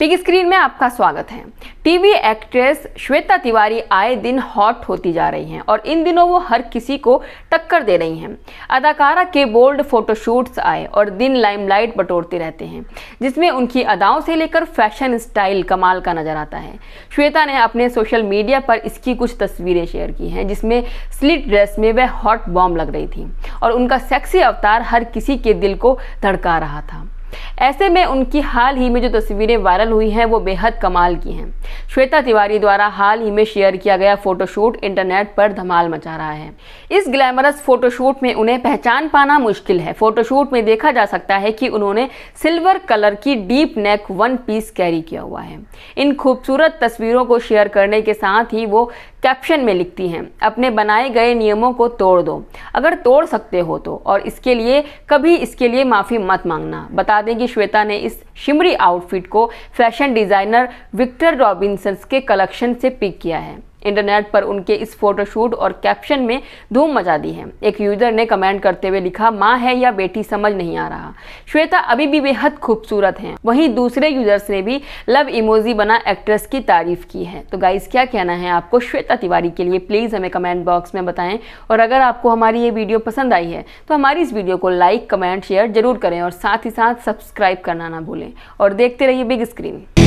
big screen में आपका स्वागत है टीवी एक्ट्रेस श्वेता तिवारी आए दिन हॉट होती जा रही हैं और इन दिनों वो हर किसी को टक्कर दे रही हैं अदाकारा के बोल्ड फोटोशूट्स आए और दिन लाइमलाइट बटोरते रहते हैं जिसमें उनकी अदाओं से लेकर फैशन स्टाइल कमाल का नजर आता है श्वेता ने अपने सोशल मीडिया पर इसकी कुछ तस्वीरें शेयर की हैं जिसमें स्लिट ड्रेस में वह हॉट बॉम्ब लग रही थी और उनका सेक्सी अवतार हर किसी के दिल को धड़का रहा था ऐसे में उनकी हाल ही में जो तस्वीरें वायरल हुई हैं वो बेहद कमाल की हैं श्वेता तिवारी द्वारा हाल ही में शेयर किया गया फोटोशूट इंटरनेट पर धमाल मचा रहा है इस ग्लैमरस फोटोशूट में उन्हें पहचान पाना मुश्किल है फोटोशूट में देखा जा सकता है कि उन्होंने सिल्वर कलर की deep neck one piece carry किया हुआ है इन खूबसूरत तस्वीरों को शेयर करने के साथ ही वो कैप्शन में लिखती हैं अपने बनाए गए नियमों को तोड़ दो अगर तोड़ सकते हो तो और इसके लिए कभी इसके लिए माफ़ी मत मांगना बता दें कि श्वेता ने इस शिमरी आउटफिट को फैशन डिजाइनर विक्टर रॉबिन्सन के कलेक्शन से पिक किया है इंटरनेट पर उनके इस फोटोशूट और कैप्शन में धूम मचा दी है एक यूजर ने कमेंट करते हुए लिखा माँ है या बेटी समझ नहीं आ रहा श्वेता अभी भी बेहद खूबसूरत हैं वहीं दूसरे यूजर्स ने भी लव इमोजी बना एक्ट्रेस की तारीफ की है तो गाइस क्या कहना है आपको श्वेता तिवारी के लिए प्लीज़ हमें कमेंट बॉक्स में बताएं और अगर आपको हमारी ये वीडियो पसंद आई है तो हमारी इस वीडियो को लाइक कमेंट शेयर जरूर करें और साथ ही साथ सब्सक्राइब करना ना भूलें में और देखते रहिए बिग स्क्रीन